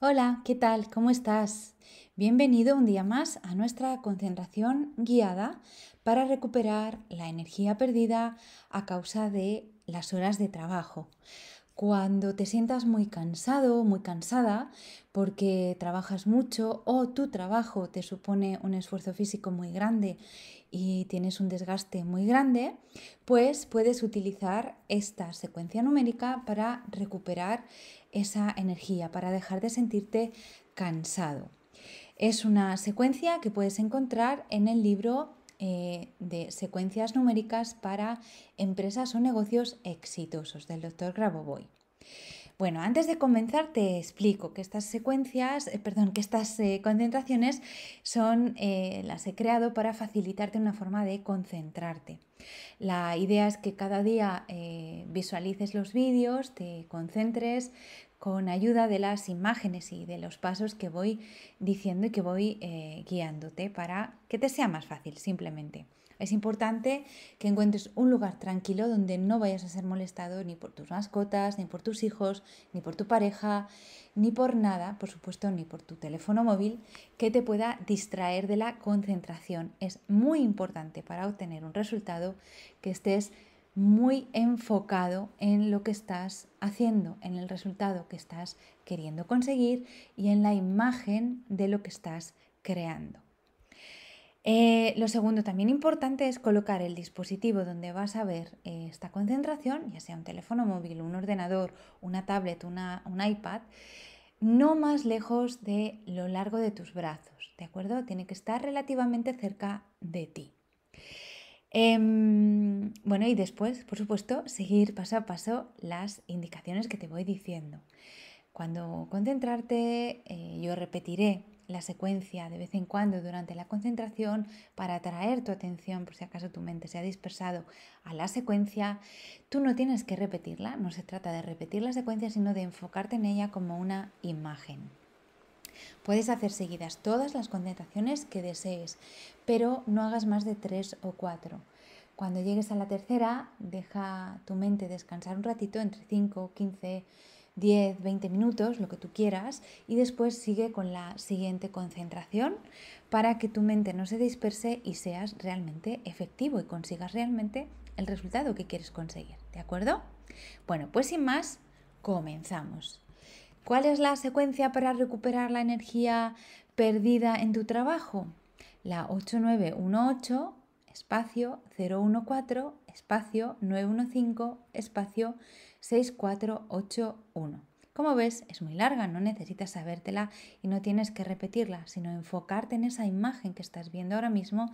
Hola, ¿qué tal? ¿Cómo estás? Bienvenido un día más a nuestra concentración guiada para recuperar la energía perdida a causa de las horas de trabajo cuando te sientas muy cansado, muy cansada, porque trabajas mucho o tu trabajo te supone un esfuerzo físico muy grande y tienes un desgaste muy grande, pues puedes utilizar esta secuencia numérica para recuperar esa energía, para dejar de sentirte cansado. Es una secuencia que puedes encontrar en el libro eh, de secuencias numéricas para empresas o negocios exitosos del doctor Grabovoi. Bueno, antes de comenzar te explico que estas secuencias, eh, perdón, que estas eh, concentraciones son, las he creado para facilitarte una forma de concentrarte. La idea es que cada día visualices los vídeos, te concentres con ayuda de las imágenes y de los pasos que voy diciendo y que voy eh, guiándote para que te sea más fácil simplemente. Es importante que encuentres un lugar tranquilo donde no vayas a ser molestado ni por tus mascotas, ni por tus hijos, ni por tu pareja, ni por nada, por supuesto, ni por tu teléfono móvil que te pueda distraer de la concentración. Es muy importante para obtener un resultado que estés muy enfocado en lo que estás haciendo, en el resultado que estás queriendo conseguir y en la imagen de lo que estás creando. Eh, lo segundo también importante es colocar el dispositivo donde vas a ver eh, esta concentración, ya sea un teléfono móvil, un ordenador, una tablet, una, un iPad, no más lejos de lo largo de tus brazos, ¿de acuerdo? Tiene que estar relativamente cerca de ti. Em, bueno, y después, por supuesto, seguir paso a paso las indicaciones que te voy diciendo. Cuando concentrarte, eh, yo repetiré la secuencia de vez en cuando durante la concentración para atraer tu atención por si acaso tu mente se ha dispersado a la secuencia. Tú no tienes que repetirla, no se trata de repetir la secuencia, sino de enfocarte en ella como una imagen. Puedes hacer seguidas todas las concentraciones que desees, pero no hagas más de tres o cuatro. Cuando llegues a la tercera, deja tu mente descansar un ratito, entre 5, 15, 10, 20 minutos, lo que tú quieras, y después sigue con la siguiente concentración para que tu mente no se disperse y seas realmente efectivo y consigas realmente el resultado que quieres conseguir. ¿De acuerdo? Bueno, pues sin más, comenzamos. ¿Cuál es la secuencia para recuperar la energía perdida en tu trabajo? La 8918 espacio 014 espacio 915 espacio 6481. Como ves, es muy larga, no necesitas sabértela y no tienes que repetirla, sino enfocarte en esa imagen que estás viendo ahora mismo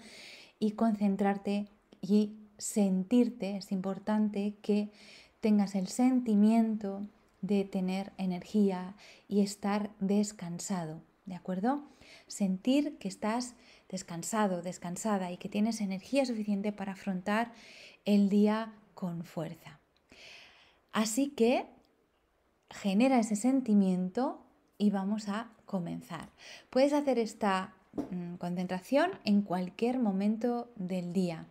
y concentrarte y sentirte. Es importante que tengas el sentimiento de tener energía y estar descansado, ¿de acuerdo? Sentir que estás descansado, descansada y que tienes energía suficiente para afrontar el día con fuerza. Así que genera ese sentimiento y vamos a comenzar. Puedes hacer esta mm, concentración en cualquier momento del día.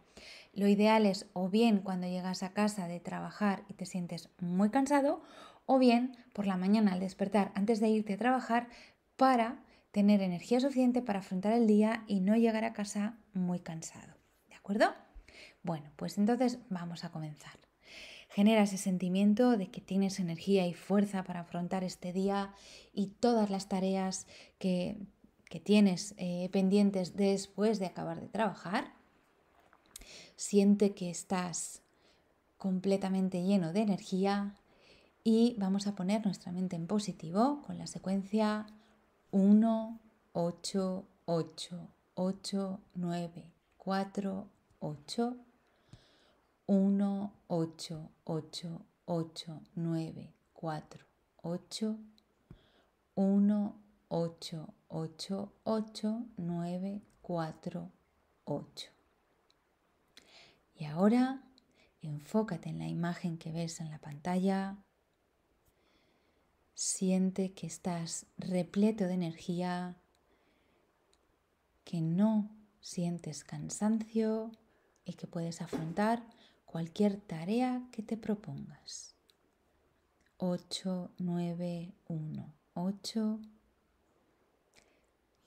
Lo ideal es o bien cuando llegas a casa de trabajar y te sientes muy cansado o bien por la mañana al despertar antes de irte a trabajar para tener energía suficiente para afrontar el día y no llegar a casa muy cansado. ¿De acuerdo? Bueno, pues entonces vamos a comenzar. Genera ese sentimiento de que tienes energía y fuerza para afrontar este día y todas las tareas que, tienes eh, pendientes después de acabar de trabajar. Siente que estás completamente lleno de energía, y vamos a poner nuestra mente en positivo con la secuencia 1, 8, 8, 8, 9, 4, 8, 1, 8, 8, 8, 9, 4, 8, 1, 8, 8, 8, 9, 4, 8. Y ahora enfócate en la imagen que ves en la pantalla Siente que estás repleto de energía, que no sientes cansancio y que puedes afrontar cualquier tarea que te propongas. 8, 9, 1, 8,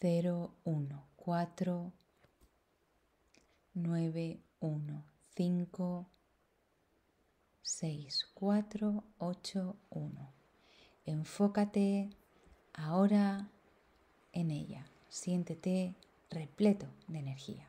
0, 1, 4, 9, 1, 5, 6, 4, 8, 1. Enfócate ahora en ella. Siéntete repleto de energía.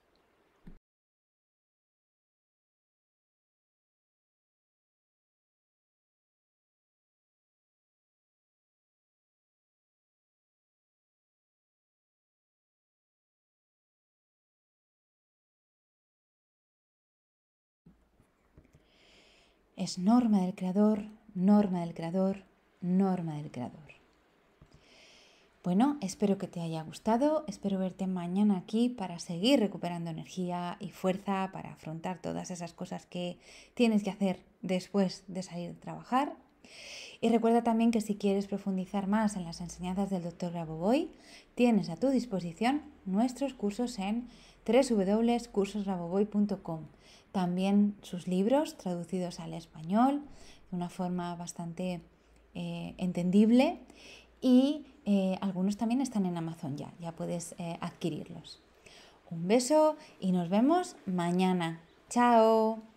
es norma del creador, norma del creador, norma del creador. Bueno, espero que te haya gustado, espero verte mañana aquí para seguir recuperando energía y fuerza para afrontar todas esas cosas que tienes que hacer después de salir de trabajar. Y recuerda también que si quieres profundizar más en las enseñanzas del Dr. Raboboy, tienes a tu disposición nuestros cursos en www.cursosraboboy.com También sus libros traducidos al español de una forma bastante eh, entendible y eh, algunos también están en Amazon ya, ya puedes eh, adquirirlos. Un beso y nos vemos mañana. ¡Chao!